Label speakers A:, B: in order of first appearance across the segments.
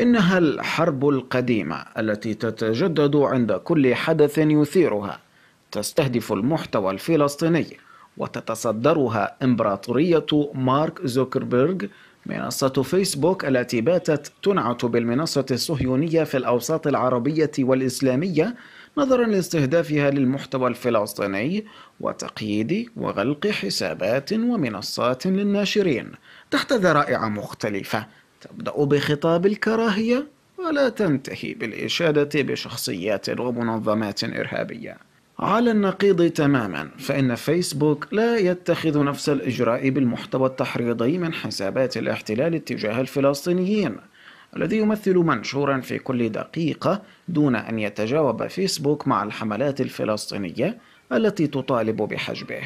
A: إنها الحرب القديمة التي تتجدد عند كل حدث يثيرها تستهدف المحتوى الفلسطيني وتتصدرها إمبراطورية مارك زوكربيرغ منصة فيسبوك التي باتت تنعت بالمنصة الصهيونية في الأوساط العربية والإسلامية نظرا لاستهدافها للمحتوى الفلسطيني وتقييد وغلق حسابات ومنصات للناشرين تحت ذرائع مختلفة تبدأ بخطاب الكراهية ولا تنتهي بالإشادة بشخصيات ومنظمات إرهابية. على النقيض تماما فإن فيسبوك لا يتخذ نفس الإجراء بالمحتوى التحريضي من حسابات الاحتلال اتجاه الفلسطينيين الذي يمثل منشورا في كل دقيقة دون أن يتجاوب فيسبوك مع الحملات الفلسطينية التي تطالب بحجبه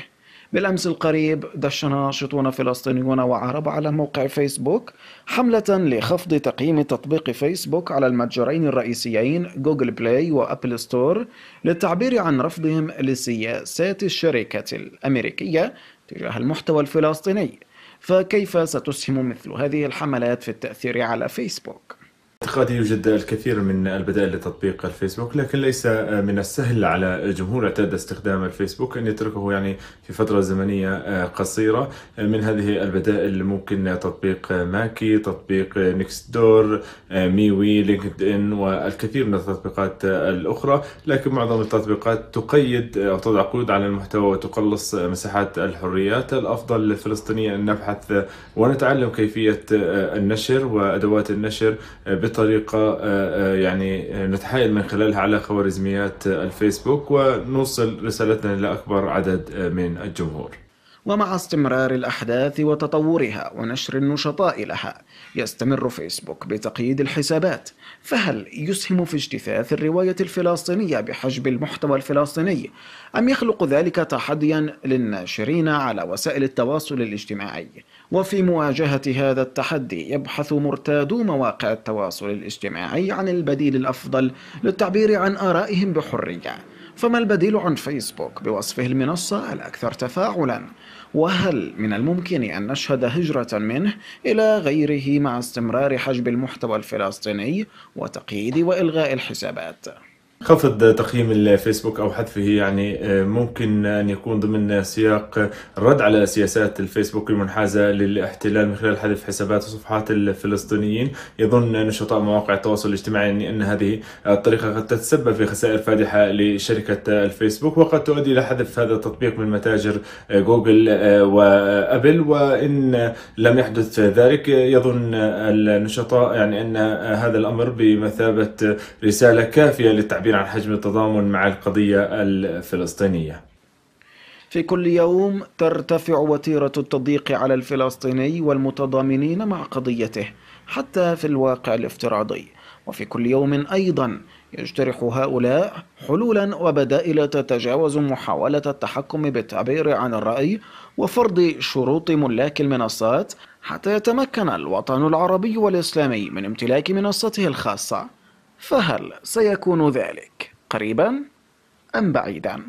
A: بالأمس القريب دش ناشطون فلسطينيون وعرب على موقع فيسبوك حملة لخفض تقييم تطبيق فيسبوك على المتجرين الرئيسيين جوجل بلاي وأبل ستور للتعبير عن رفضهم لسياسات الشركة الأمريكية تجاه المحتوى الفلسطيني فكيف ستسهم مثل هذه الحملات في التأثير على فيسبوك؟
B: قد يوجد الكثير من البدائل لتطبيق الفيسبوك لكن ليس من السهل على جمهور اعتاد استخدام الفيسبوك أن يتركه يعني في فترة زمنية آه، قصيرة آه، من هذه البدائل ممكن تطبيق ماكي تطبيق نيكست دور آه، ميوي لينكد إن والكثير من التطبيقات الأخرى لكن معظم التطبيقات تقيد أو تضع قيود على المحتوى وتقلص مساحات الحريات الأفضل للفلسطينيين أن نبحث ونتعلم كيفية النشر وأدوات النشر بطريقة طريقة آه، آه، يعني آه، نتحايل من خلالها على خوارزميات الفيسبوك ونوصل رسالتنا لأكبر عدد من الجمهور ومع استمرار
A: الأحداث وتطورها ونشر النشطاء لها يستمر فيسبوك بتقييد الحسابات فهل يسهم في اجتثاث الرواية الفلسطينية بحجب المحتوى الفلسطيني أم يخلق ذلك تحديا للناشرين على وسائل التواصل الاجتماعي وفي مواجهة هذا التحدي يبحث مرتادو مواقع التواصل الاجتماعي عن البديل الأفضل للتعبير عن آرائهم بحرية فما البديل عن فيسبوك بوصفه المنصة الأكثر تفاعلا؟ وهل من الممكن أن نشهد هجرة منه إلى غيره مع استمرار حجب المحتوى الفلسطيني وتقييد وإلغاء الحسابات؟
B: خفض تقييم الفيسبوك او حذفه يعني آه، ممكن ان يكون ضمن سياق الرد على سياسات الفيسبوك المنحازه للاحتلال من خلال حذف حسابات وصفحات الفلسطينيين يظن نشطاء مواقع التواصل الاجتماعي يعني ان هذه الطريقه قد تتسبب في خسائر فادحه لشركه الفيسبوك وقد تؤدي الى حذف هذا التطبيق من متاجر آه، جوجل آه، وابل وان لم يحدث ذلك يظن النشطاء يعني ان هذا الامر بمثابه رساله كافيه للتعبير كثير عن حجم التضامن مع القضية الفلسطينية
A: في كل يوم ترتفع وتيرة التضييق على الفلسطيني والمتضامنين مع قضيته حتى في الواقع الافتراضي وفي كل يوم أيضا يجترح هؤلاء حلولا وبدائل تتجاوز محاولة التحكم بالتعبير عن الرأي وفرض شروط ملاك المنصات حتى يتمكن الوطن العربي والإسلامي من امتلاك منصته الخاصة فهل سيكون ذلك قريبا أم بعيدا؟